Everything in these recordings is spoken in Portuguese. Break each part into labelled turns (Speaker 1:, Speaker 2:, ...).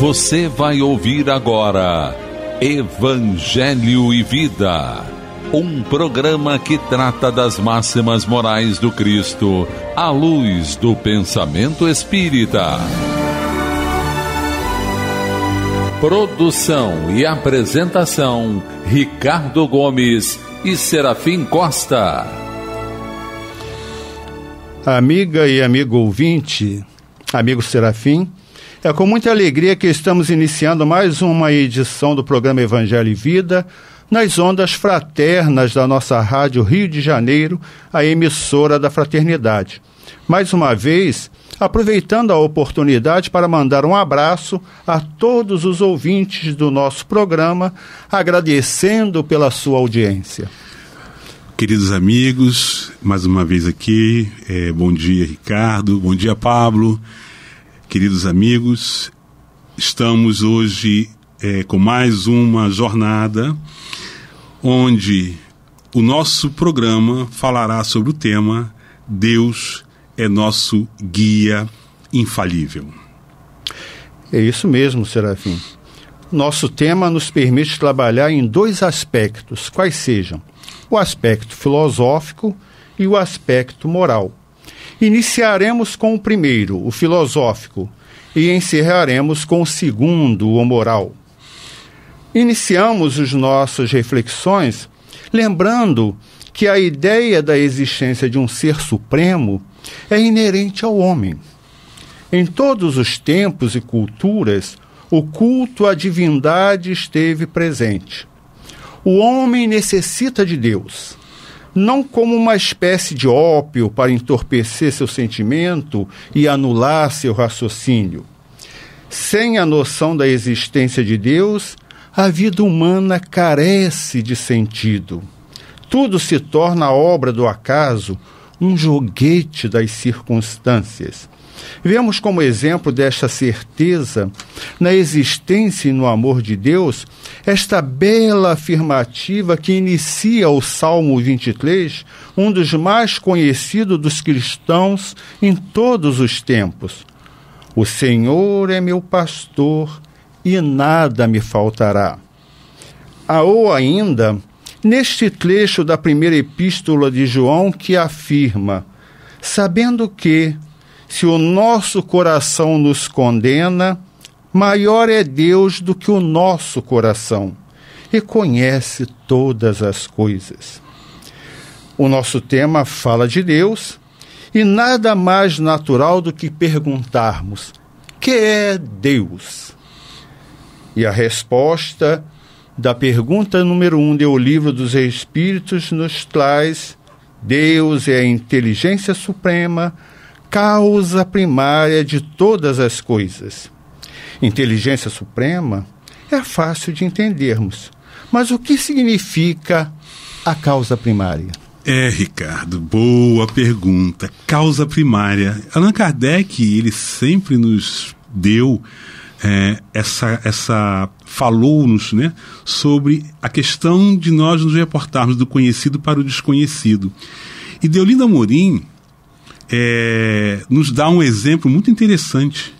Speaker 1: Você vai ouvir agora Evangelho e Vida, um programa que trata das máximas morais do Cristo à luz do pensamento espírita. Produção e apresentação: Ricardo Gomes e Serafim Costa.
Speaker 2: Amiga e amigo ouvinte, amigo Serafim, é com muita alegria que estamos iniciando mais uma edição do programa Evangelho e Vida nas ondas fraternas da nossa rádio Rio de Janeiro, a emissora da fraternidade. Mais uma vez, aproveitando a oportunidade para mandar um abraço a todos os ouvintes do nosso programa, agradecendo pela sua audiência.
Speaker 1: Queridos amigos, mais uma vez aqui, é, bom dia Ricardo, bom dia Pablo, queridos amigos, estamos hoje é, com mais uma jornada onde o nosso programa falará sobre o tema Deus é nosso guia infalível.
Speaker 2: É isso mesmo, Serafim. Nosso tema nos permite trabalhar em dois aspectos, quais sejam o aspecto filosófico e o aspecto moral. Iniciaremos com o primeiro, o filosófico, e encerraremos com o segundo, o moral. Iniciamos as nossas reflexões lembrando que a ideia da existência de um ser supremo é inerente ao homem. Em todos os tempos e culturas, o culto à divindade esteve presente. O homem necessita de Deus não como uma espécie de ópio para entorpecer seu sentimento e anular seu raciocínio. Sem a noção da existência de Deus, a vida humana carece de sentido. Tudo se torna obra do acaso, um joguete das circunstâncias. Vemos como exemplo desta certeza na existência e no amor de Deus, esta bela afirmativa que inicia o Salmo 23, um dos mais conhecidos dos cristãos em todos os tempos. O Senhor é meu pastor e nada me faltará. A ou ainda, neste trecho da primeira epístola de João que afirma: sabendo que, se o nosso coração nos condena, Maior é Deus do que o nosso coração e conhece todas as coisas. O nosso tema fala de Deus e nada mais natural do que perguntarmos: que é Deus? E a resposta da pergunta número um do Livro dos Espíritos nos traz: Deus é a inteligência suprema, causa primária de todas as coisas inteligência suprema, é fácil de entendermos. Mas o que significa a causa primária?
Speaker 1: É, Ricardo, boa pergunta. Causa primária. Allan Kardec, ele sempre nos deu é, essa, essa falou-nos né, sobre a questão de nós nos reportarmos do conhecido para o desconhecido. E Deolinda Morim é, nos dá um exemplo muito interessante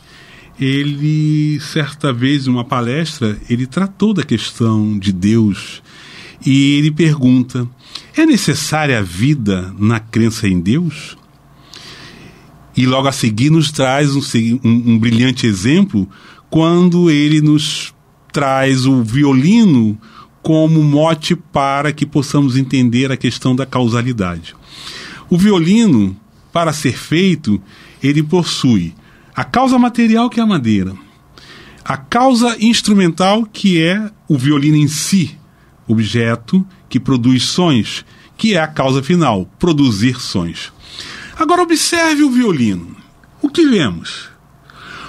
Speaker 1: ele certa vez em uma palestra ele tratou da questão de Deus e ele pergunta: é necessária a vida na crença em Deus? E logo a seguir nos traz um, um, um brilhante exemplo quando ele nos traz o violino como mote para que possamos entender a questão da causalidade. O violino, para ser feito, ele possui a causa material, que é a madeira. A causa instrumental, que é o violino em si, objeto que produz sons, que é a causa final, produzir sons. Agora observe o violino. O que vemos?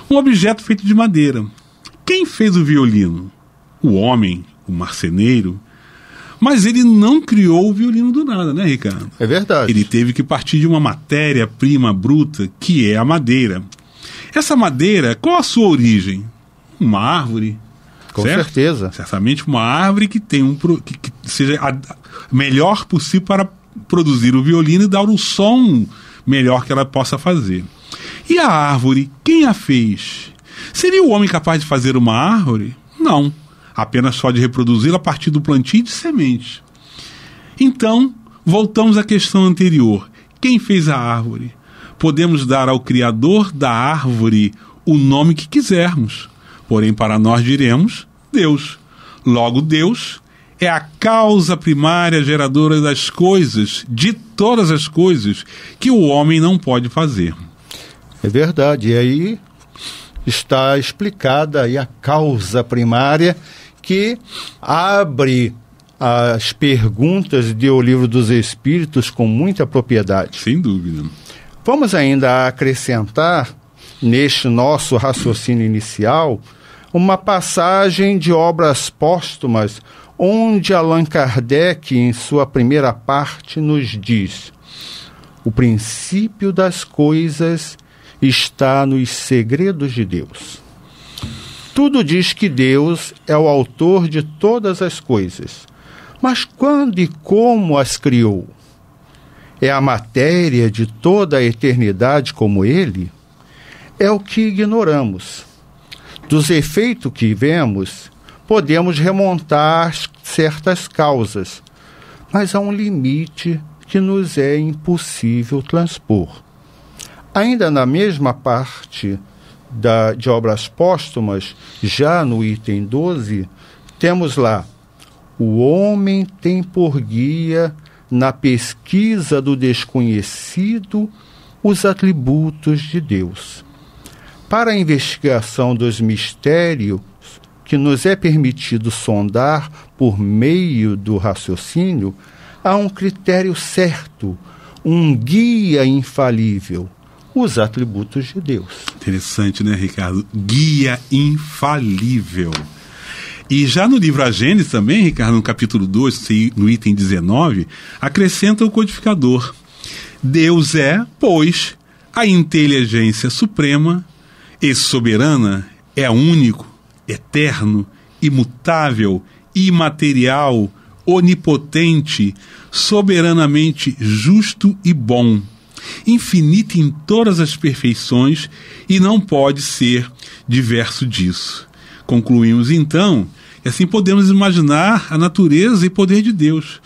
Speaker 1: Um objeto feito de madeira. Quem fez o violino? O homem, o marceneiro. Mas ele não criou o violino do nada, né, Ricardo? É verdade. Ele teve que partir de uma matéria-prima bruta, que é a madeira. Essa madeira, qual a sua origem? Uma árvore. Com certo? certeza. Certamente uma árvore que tem um que, que seja a, melhor possível para produzir o violino e dar o som melhor que ela possa fazer. E a árvore, quem a fez? Seria o homem capaz de fazer uma árvore? Não, apenas só de reproduzi-la a partir do plantio de semente. Então, voltamos à questão anterior. Quem fez a árvore? podemos dar ao Criador da árvore o nome que quisermos, porém para nós diremos Deus. Logo, Deus é a causa primária geradora das coisas, de todas as coisas, que o homem não pode fazer. É verdade. E aí
Speaker 2: está explicada aí a causa primária que abre as perguntas de O Livro dos Espíritos com muita propriedade. Sem dúvida. Vamos ainda acrescentar, neste nosso raciocínio inicial, uma passagem de obras póstumas, onde Allan Kardec, em sua primeira parte, nos diz: o princípio das coisas está nos segredos de Deus. Tudo diz que Deus é o autor de todas as coisas, mas quando e como as criou? é a matéria de toda a eternidade como ele, é o que ignoramos. Dos efeitos que vemos, podemos remontar certas causas, mas há um limite que nos é impossível transpor. Ainda na mesma parte da, de obras póstumas, já no item 12, temos lá: o homem tem por guia na pesquisa do desconhecido, os atributos de Deus. Para a investigação dos mistérios que nos é permitido sondar por meio do raciocínio, há um critério certo,
Speaker 1: um guia infalível os atributos de Deus. Interessante, né, Ricardo? Guia infalível. E já no livro A Gênesis também, Ricardo, no capítulo 2, no item 19, acrescenta o codificador. Deus é, pois, a inteligência suprema e soberana, é único, eterno, imutável, imaterial, onipotente, soberanamente justo e bom, infinito em todas as perfeições e não pode ser diverso disso. Concluímos então e é assim podemos imaginar a natureza e poder de Deus.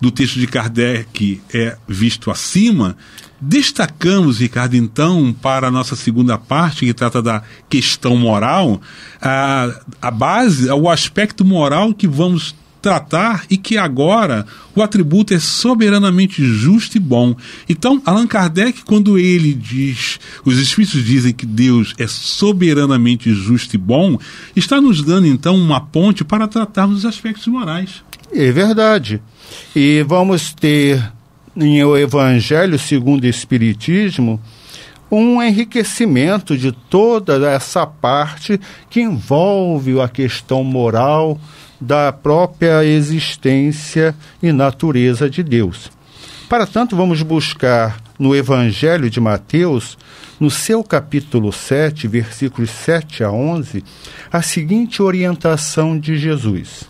Speaker 1: Do texto de Kardec é visto acima, destacamos, Ricardo, então, para a nossa segunda parte, que trata da questão moral, a, a base, o aspecto moral que vamos tratar e que agora o atributo é soberanamente justo e bom. Então, Allan Kardec, quando ele diz, os Espíritos dizem que Deus é soberanamente justo e bom, está nos dando então uma ponte para tratarmos os aspectos morais. É verdade. E vamos ter em o Evangelho
Speaker 2: segundo o Espiritismo um enriquecimento de toda essa parte que envolve a questão moral, da própria existência e natureza de Deus. Para tanto, vamos buscar no Evangelho de Mateus, no seu capítulo 7, versículos 7 a 11, a seguinte orientação de Jesus: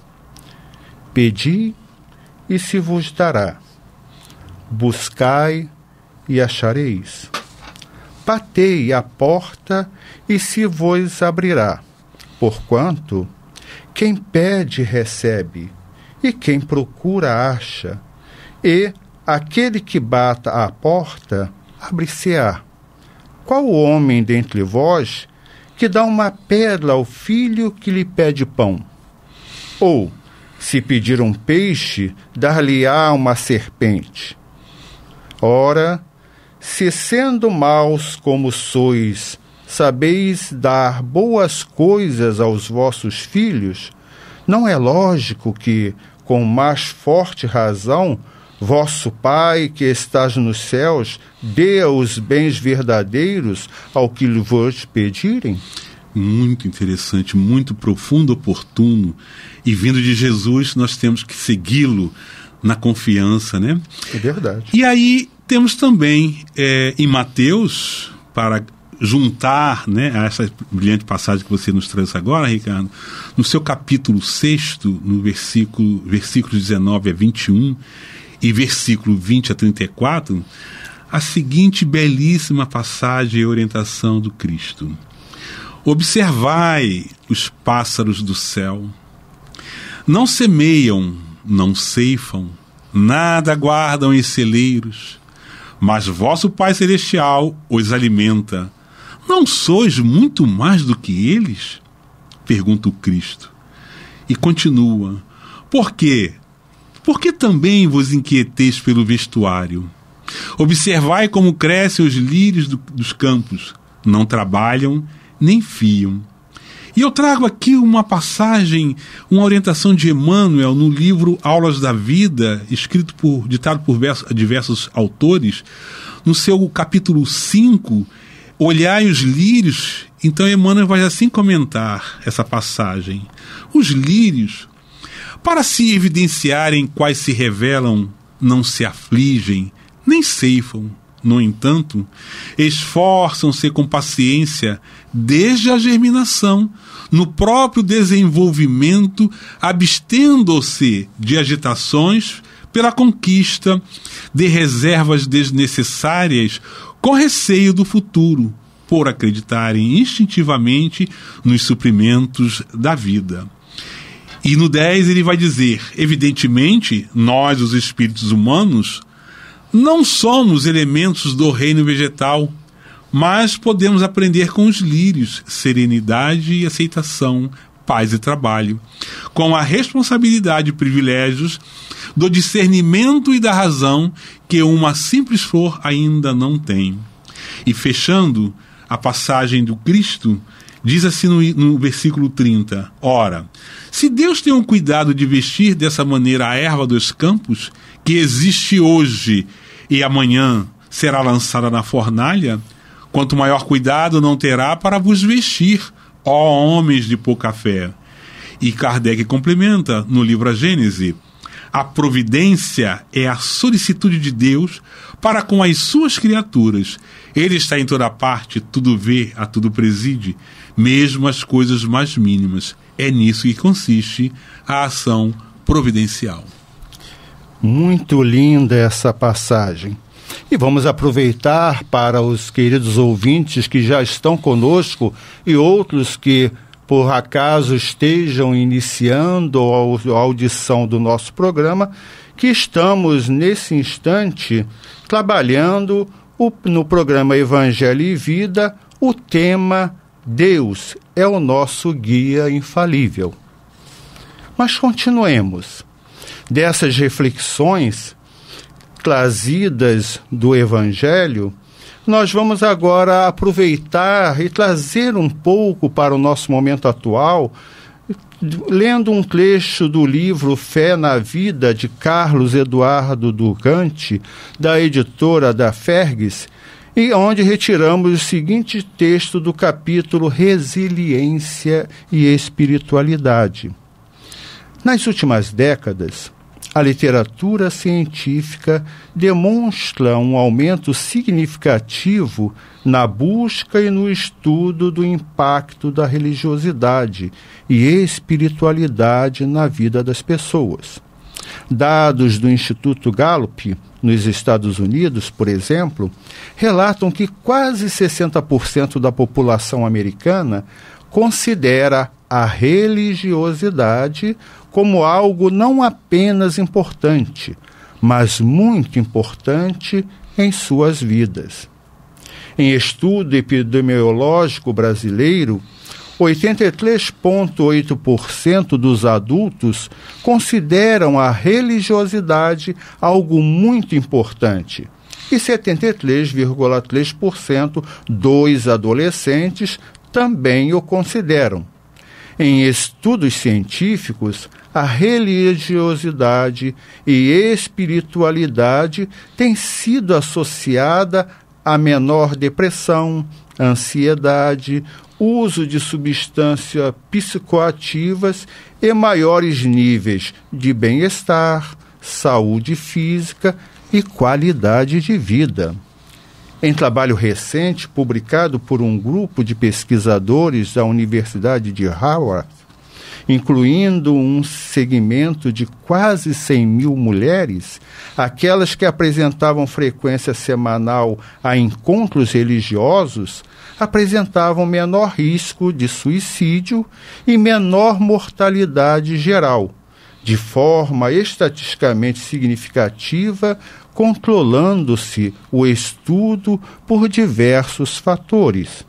Speaker 2: Pedi e se vos dará, buscai e achareis, batei à porta e se vos abrirá, porquanto quem pede, recebe, e quem procura, acha. E aquele que bata à porta, abre-se-á. Qual homem dentre vós que dá uma pedra ao filho que lhe pede pão? Ou, se pedir um peixe, dar-lhe-á uma serpente? Ora, se sendo maus como sois, sabeis dar boas coisas aos vossos filhos, não é lógico que, com mais forte razão, vosso Pai que estás nos céus dê os bens verdadeiros ao que lhe vos pedirem?
Speaker 1: Muito interessante, muito profundo, oportuno. E vindo de Jesus, nós temos que segui-lo na confiança, né? É verdade. E aí temos também é, em Mateus, para juntar né, a essa brilhante passagem que você nos traz agora, Ricardo, no seu capítulo 6, no versículo, versículos 19 a 21 e versículo 20 a 34, a seguinte belíssima passagem e orientação do Cristo. Observai os pássaros do céu. Não semeiam, não ceifam, nada guardam em celeiros, mas vosso Pai Celestial os alimenta. Não sois muito mais do que eles? Pergunta o Cristo. E continua: Por quê? Porque também vos inquieteis pelo vestuário? Observai como crescem os lírios do, dos campos, não trabalham nem fiam. E eu trago aqui uma passagem, uma orientação de Emmanuel no livro Aulas da Vida, escrito por, ditado por diversos autores, no seu capítulo 5, Olhai os lírios, então Emmanuel vai assim comentar essa passagem. Os lírios, para se evidenciarem quais se revelam, não se afligem, nem ceifam. No entanto, esforçam-se com paciência desde a germinação, no próprio desenvolvimento, abstendo-se de agitações pela conquista de reservas desnecessárias com receio do futuro, por acreditarem instintivamente nos suprimentos da vida. E no 10 ele vai dizer: evidentemente, nós, os espíritos humanos, não somos elementos do reino vegetal, mas podemos aprender com os lírios serenidade e aceitação paz e trabalho, com a responsabilidade e privilégios do discernimento e da razão que uma simples flor ainda não tem. E fechando a passagem do Cristo, diz assim no, no versículo 30: Ora, se Deus tem o um cuidado de vestir dessa maneira a erva dos campos, que existe hoje e amanhã será lançada na fornalha, quanto maior cuidado não terá para vos vestir, Ó homens de pouca fé! E Kardec complementa no livro A Gênese: a providência é a solicitude de Deus para com as suas criaturas. Ele está em toda parte, tudo vê, a tudo preside, mesmo as coisas mais mínimas. É nisso que consiste a ação providencial.
Speaker 2: Muito linda essa passagem. E vamos aproveitar para os queridos ouvintes que já estão conosco e outros que por acaso estejam iniciando a audição do nosso programa, que estamos nesse instante trabalhando o, no programa Evangelho e Vida o tema Deus é o nosso guia infalível. Mas continuemos. Dessas reflexões, trazidas do Evangelho, nós vamos agora aproveitar e trazer um pouco para o nosso momento atual, lendo um trecho do livro Fé na Vida, de Carlos Eduardo Durante, da editora da Fergues, e onde retiramos o seguinte texto do capítulo Resiliência e Espiritualidade. Nas últimas décadas, a literatura científica demonstra um aumento significativo na busca e no estudo do impacto da religiosidade e espiritualidade na vida das pessoas. Dados do Instituto Gallup, nos Estados Unidos, por exemplo, relatam que quase 60% da população americana considera a religiosidade como algo não apenas importante, mas muito importante em suas vidas. Em estudo epidemiológico brasileiro, 83,8% dos adultos consideram a religiosidade algo muito importante e 73,3% dos adolescentes também o consideram. Em estudos científicos, a religiosidade e espiritualidade têm sido associada a menor depressão, ansiedade, uso de substâncias psicoativas e maiores níveis de bem-estar, saúde física e qualidade de vida. Em trabalho recente, publicado por um grupo de pesquisadores da Universidade de Harvard, incluindo um segmento de quase 100 mil mulheres, aquelas que apresentavam frequência semanal a encontros religiosos apresentavam menor risco de suicídio e menor mortalidade geral, de forma estatisticamente significativa controlando-se o estudo por diversos fatores.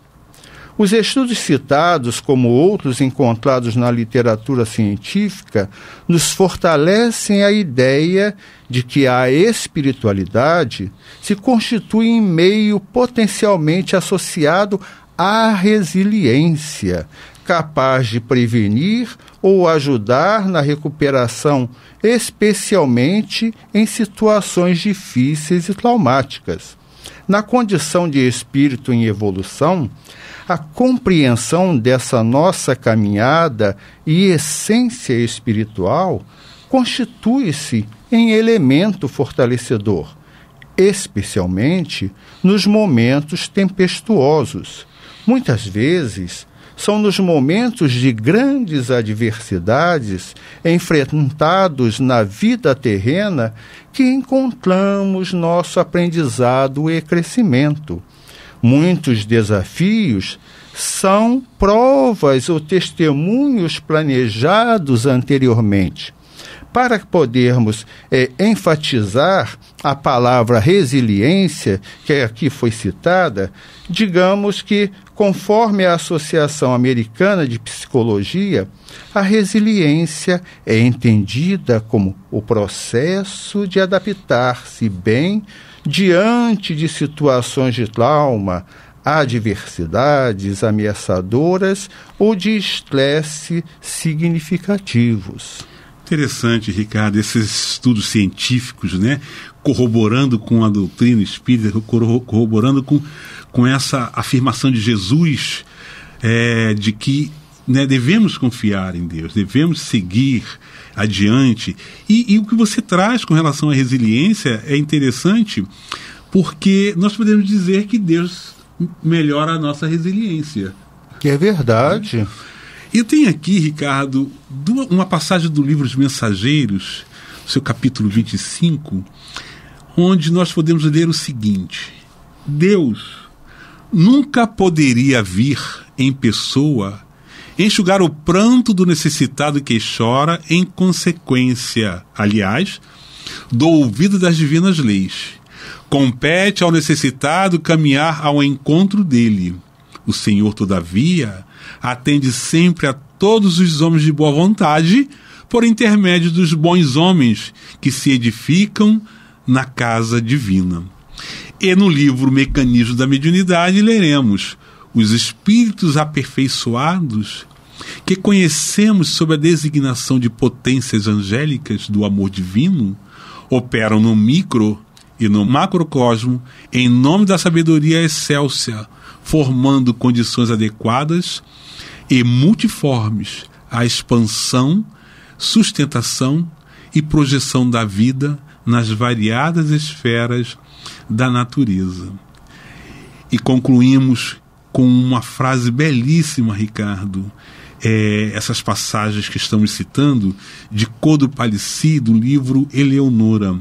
Speaker 2: Os estudos citados, como outros encontrados na literatura científica, nos fortalecem a ideia de que a espiritualidade se constitui em meio potencialmente associado à resiliência, capaz de prevenir ou ajudar na recuperação, especialmente em situações difíceis e traumáticas. Na condição de espírito em evolução, a compreensão dessa nossa caminhada e essência espiritual constitui-se em elemento fortalecedor, especialmente nos momentos tempestuosos, muitas vezes são nos momentos de grandes adversidades enfrentados na vida terrena que encontramos nosso aprendizado e crescimento. Muitos desafios são provas ou testemunhos planejados anteriormente para podermos é, enfatizar a palavra resiliência, que é aqui foi citada, digamos que, conforme a Associação Americana de Psicologia, a resiliência é entendida como o processo de adaptar-se bem diante de situações de trauma, adversidades ameaçadoras
Speaker 1: ou de estresse significativos. Interessante, Ricardo, esses estudos científicos, né? Corroborando com a doutrina espírita, corroborando com, com essa afirmação de Jesus é, de que né, devemos confiar em Deus, devemos seguir adiante. E, e o que você traz com relação à resiliência é interessante, porque nós podemos dizer que Deus melhora a nossa resiliência. Que é
Speaker 2: verdade.
Speaker 1: É. Eu tenho aqui, Ricardo, uma passagem do livro Os Mensageiros, seu capítulo 25, onde nós podemos ler o seguinte: Deus nunca poderia vir em pessoa enxugar o pranto do necessitado que chora em consequência, aliás, do ouvido das divinas leis. Compete ao necessitado caminhar ao encontro dele. O Senhor, todavia, Atende sempre a todos os homens de boa vontade, por intermédio dos bons homens que se edificam na casa divina. E no livro Mecanismo da Mediunidade leremos: Os espíritos aperfeiçoados que conhecemos sob a designação de potências angélicas do amor divino operam no micro e no macrocosmo em nome da sabedoria excelsa, formando condições adequadas e multiformes à expansão, sustentação e projeção da vida nas variadas esferas da natureza. E concluímos com uma frase belíssima, Ricardo. É, essas passagens que estamos citando de Codo Palissy, do livro Eleonora.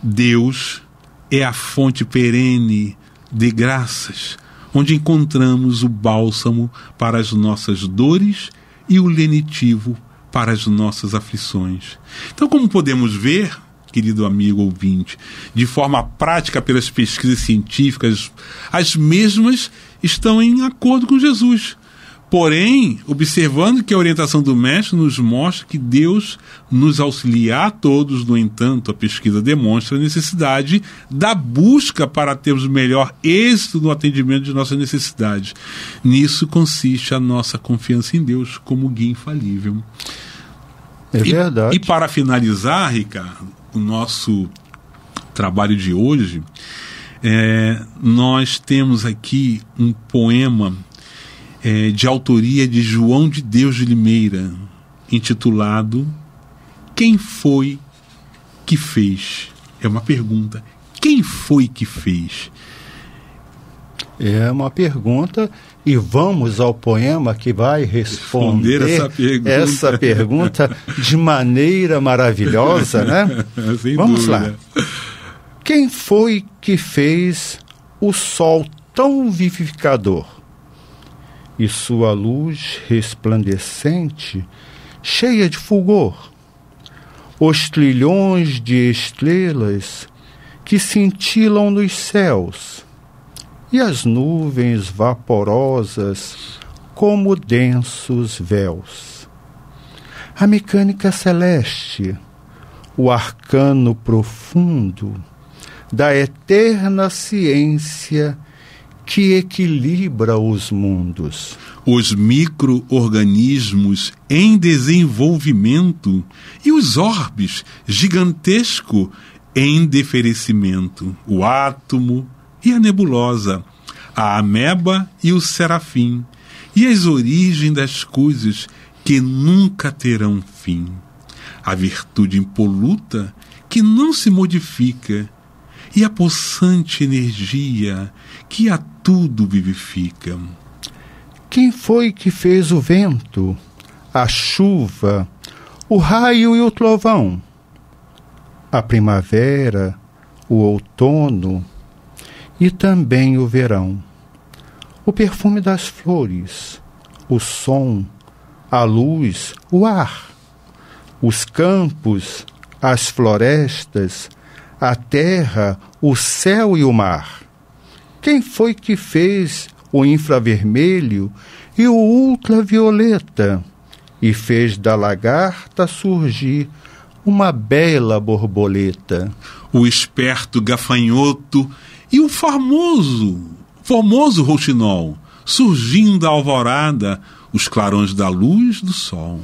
Speaker 1: Deus é a fonte perene de graças onde encontramos o bálsamo para as nossas dores e o lenitivo para as nossas aflições. Então, como podemos ver, querido amigo ouvinte, de forma prática pelas pesquisas científicas, as mesmas estão em acordo com Jesus. Porém, observando que a orientação do mestre nos mostra que Deus nos auxilia a todos, no entanto, a pesquisa demonstra a necessidade da busca para termos melhor êxito no atendimento de nossas necessidades. Nisso consiste a nossa confiança em Deus como guia infalível. É e, verdade. E, para finalizar, Ricardo, o nosso trabalho de hoje, é, nós temos aqui um poema é, de autoria de João de Deus de Limeira, intitulado Quem foi que fez? É uma pergunta. Quem foi que fez?
Speaker 2: É uma pergunta e vamos ao poema que vai responder, responder essa, pergunta. essa, pergunta. de maneira maravilhosa, né? Sem vamos dúvida. lá. Quem foi que fez o sol tão vivificador? e sua luz resplandecente, cheia de fulgor. Os trilhões de estrelas que cintilam nos céus, e as nuvens vaporosas como densos véus. A mecânica celeste, o arcano profundo da eterna ciência
Speaker 1: que equilibra os mundos. Os microorganismos em desenvolvimento e os orbes gigantesco em deferecimento, o átomo e a nebulosa, a ameba e o serafim, e as origens das coisas que nunca terão fim. A virtude impoluta que não se modifica, e a possante energia que a tudo vivifica. Quem foi que
Speaker 2: fez o vento, a chuva, o raio e o trovão? A primavera, o outono e também o verão. O perfume das flores, o som, a luz, o ar, os campos, as florestas, a terra, o céu e o mar. Quem foi que fez o infravermelho e o ultravioleta e fez da lagarta surgir uma
Speaker 1: bela borboleta? O esperto gafanhoto e o formoso, formoso rouxinol, surgindo a alvorada, os clarões da luz do sol.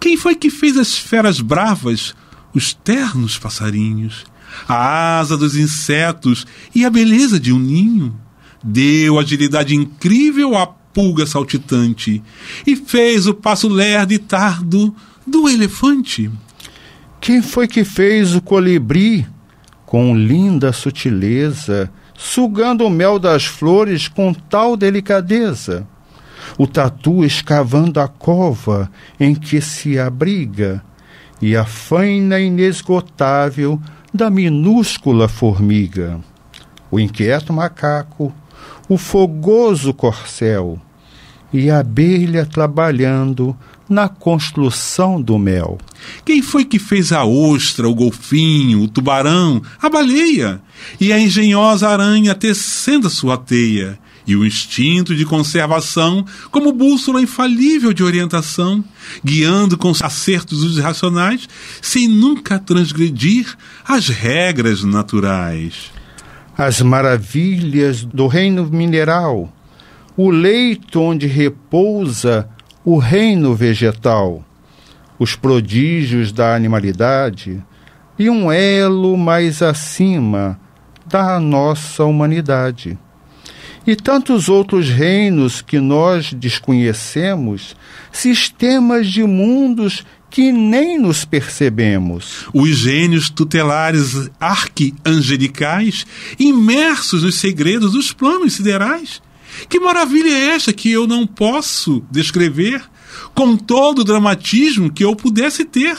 Speaker 1: Quem foi que fez as feras bravas, os ternos passarinhos? a asa dos insetos e a beleza de um ninho. Deu agilidade incrível à pulga saltitante e fez o passo lerdo e tardo do elefante. Quem
Speaker 2: foi que fez o colibri com linda sutileza, sugando o mel das flores com tal delicadeza? o tatu escavando a cova em que se abriga, e a faina inesgotável da minúscula formiga, o inquieto macaco, o fogoso corcel e a abelha
Speaker 1: trabalhando na construção do mel. Quem foi que fez a ostra, o golfinho, o tubarão, a baleia e a engenhosa aranha tecendo sua teia? e o instinto de conservação como bússola infalível de orientação, guiando com acertos os irracionais, sem nunca transgredir as regras naturais. As
Speaker 2: maravilhas do reino mineral, o leito onde repousa o reino vegetal, os prodígios da animalidade e um elo mais acima da nossa humanidade e tantos outros reinos que nós desconhecemos, sistemas de mundos que nem nos percebemos.
Speaker 1: Os gênios tutelares arquangelicais, imersos nos segredos dos planos siderais. Que maravilha é esta que eu não posso descrever com todo o dramatismo que eu pudesse ter?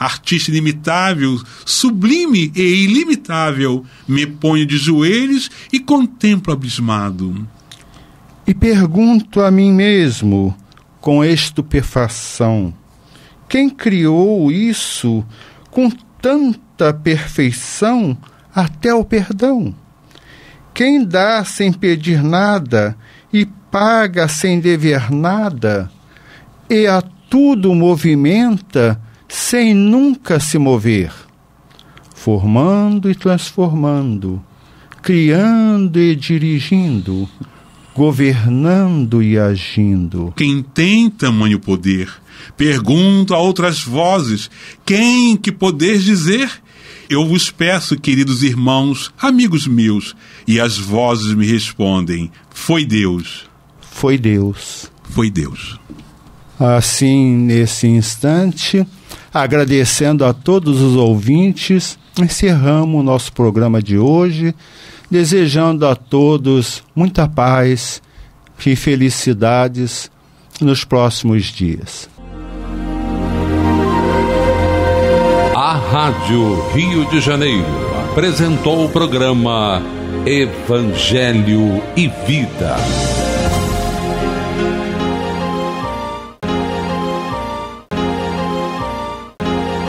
Speaker 1: artista inimitável, sublime e ilimitável, me ponho de joelhos e contemplo abismado.
Speaker 2: E pergunto a mim mesmo, com estupefação, quem criou isso com tanta perfeição até o perdão? Quem dá sem pedir nada e paga sem dever nada, e a tudo movimenta sem nunca se mover, formando e transformando, criando
Speaker 1: e dirigindo, governando e agindo. Quem tem tamanho poder? Pergunto a outras vozes: quem que poder dizer? Eu vos peço, queridos irmãos, amigos meus, e as vozes me respondem: Foi Deus. Foi Deus. Foi Deus.
Speaker 2: Assim, nesse instante,
Speaker 1: Agradecendo a todos
Speaker 2: os ouvintes, encerramos o nosso programa de hoje, desejando a todos muita paz e felicidades nos próximos dias.
Speaker 1: A Rádio Rio de Janeiro apresentou o programa Evangelho e Vida.